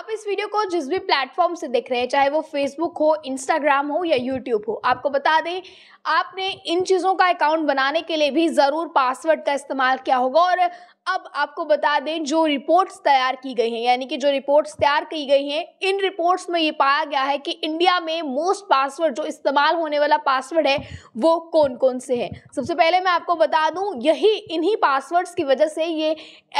आप इस वीडियो को जिस भी प्लेटफॉर्म से देख रहे हैं चाहे वो फेसबुक हो इंस्टाग्राम हो या यूट्यूब हो आपको बता दें आपने इन चीज़ों का अकाउंट बनाने के लिए भी ज़रूर पासवर्ड का इस्तेमाल किया होगा और अब आपको बता दें जो रिपोर्ट्स तैयार की गई हैं यानी कि जो रिपोर्ट्स तैयार की गई हैं इन रिपोर्ट्स में ये पाया गया है कि इंडिया में मोस्ट पासवर्ड जो इस्तेमाल होने वाला पासवर्ड है वो कौन कौन से हैं सबसे पहले मैं आपको बता दूं यही इन्हीं पासवर्ड्स की वजह से ये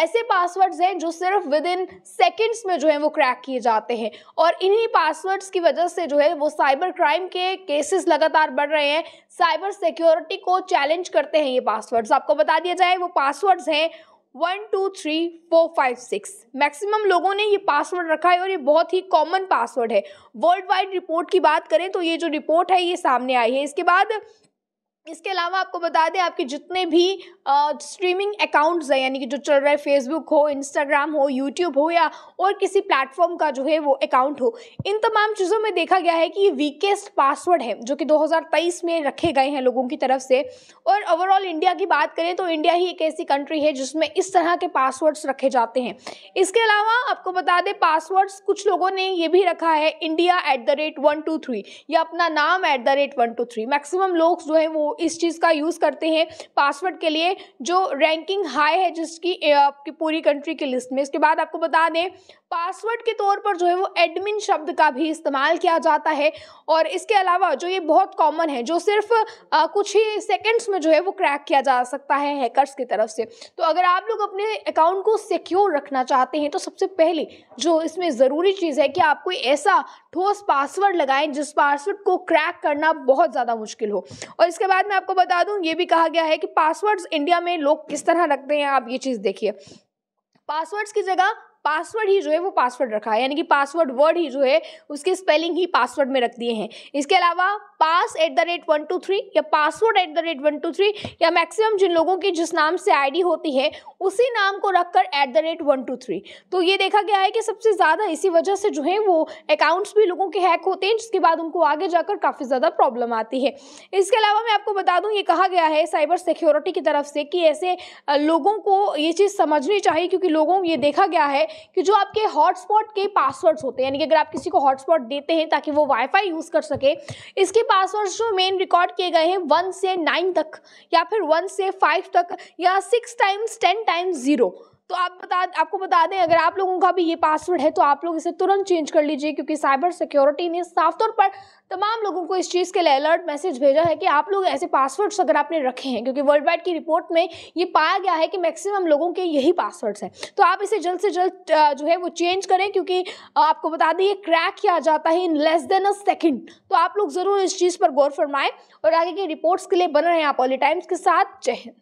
ऐसे पासवर्ड्स हैं जो सिर्फ विद इन सेकेंड्स में जो है वो क्रैक किए जाते हैं और इन्हीं पासवर्ड्स की वजह से जो है वो साइबर क्राइम के केसेस लगातार बढ़ रहे हैं साइबर सिक्योरिटी को चैलेंज करते हैं ये पासवर्ड्स आपको बता दिया जाए वो पासवर्ड्स हैं one two three four five six maximum लोगों ने ये पासवर्ड रखा है और ये बहुत ही कॉमन पासवर्ड है वर्ल्ड वाइड रिपोर्ट की बात करें तो ये जो रिपोर्ट है ये सामने आई है इसके बाद इसके अलावा आपको बता दें आपके जितने भी स्ट्रीमिंग अकाउंट्स हैं यानी कि जो चल रहा है फेसबुक हो इंस्टाग्राम हो यूट्यूब हो या और किसी प्लेटफॉर्म का जो है वो अकाउंट हो इन तमाम चीज़ों में देखा गया है कि वीकेस्ट पासवर्ड है जो कि 2023 में रखे गए हैं लोगों की तरफ से और ओवरऑल इंडिया की बात करें तो इंडिया ही एक ऐसी कंट्री है जिसमें इस तरह के पासवर्ड्स रखे जाते हैं इसके अलावा आपको बता दें पासवर्ड्स कुछ लोगों ने ये भी रखा है India the rate one two three या अपना नाम at the rate one two three maximum लोग जो है वो इस चीज़ का यूज़ करते हैं पासवर्ड के लिए जो रैंकिंग हाई है जिसकी आपकी पूरी कंट्री की लिस्ट में इसके बाद आपको बता दें पासवर्ड के तौर पर जो है वो एडमिन शब्द का भी इस्तेमाल किया जाता है और इसके अलावा जो ये बहुत कॉमन है जो सिर्फ आ, कुछ ही सेकेंड्स में जो है वो क्रैक किया जा सकता है हैकर्स की तरफ से तो अगर आप लोग अपने अकाउंट को सिक्योर रखना चाहते हैं तो सबसे पहले जो इसमें ज़रूरी चीज़ है कि आप कोई ऐसा ठोस पासवर्ड लगाएं जिस पासवर्ड को क्रैक करना बहुत ज़्यादा मुश्किल हो और इसके बाद बाद मैं आपको बता दूं ये भी कहा गया है कि पासवर्ड्स इंडिया में लोग किस तरह रखते हैं आप ये चीज़ देखिए पासवर्ड्स की जगह पासवर्ड ही जो है वो पासवर्ड रखा है यानी कि पासवर्ड वर्ड ही जो है उसके स्पेलिंग ही पासवर्ड में रख दिए हैं इसके अलावा pass at the rate one two three या password at the rate one two three या मैक्सिमम जिन लोगों की जिस नाम से आईडी होती है उसी नाम को रखकर at the rate one two three तो ये देखा गया है कि सबसे ज़्यादा इसी वजह से जो है वो अकाउंट्स भी लोगों के हैक होते हैं जिसके बाद उनको आगे जाकर काफ़ी ज़्यादा प्रॉब्लम आती है इसके अलावा मैं आपको बता दूँ ये कहा गया है साइबर सिक्योरिटी की तरफ से कि ऐसे लोगों को ये चीज़ समझनी चाहिए क्योंकि लोगों ये देखा गया है कि जो आपके हॉटस्पॉट के पासवर्ड्स होते हैं यानी कि अगर आप किसी को हॉटस्पॉट देते हैं ताकि वो वाईफाई यूज़ कर सके इसके पासवर्ड्स जो मेन रिकॉर्ड किए गए हैं वन से नाइन तक या फिर वन से फाइव तक या six times ten times zero तो आप बता आपको बता दें अगर आप लोगों का भी ये पासवर्ड है तो आप लोग इसे तुरंत चेंज कर लीजिए क्योंकि साइबर सिक्योरिटी ने साफ तौर पर तमाम लोगों को इस चीज़ के लिए अलर्ट मैसेज भेजा है कि आप लोग ऐसे पासवर्ड्स अगर आपने रखे हैं क्योंकि वर्ल्ड वाइड की रिपोर्ट में ये पाया गया है कि मैक्सिमम लोगों के यही पासवर्ड्स हैं तो आप इसे जल्द से जल्द जो है वो चेंज करें क्योंकि आपको बता दें ये क्रैक किया जाता है in less than a second तो आप लोग ज़रूर इस चीज़ पर गौर फरमाएं और आगे की रिपोर्ट्स के लिए बन रहे हैं आप ऑली टाइम्स के साथ जय हिंद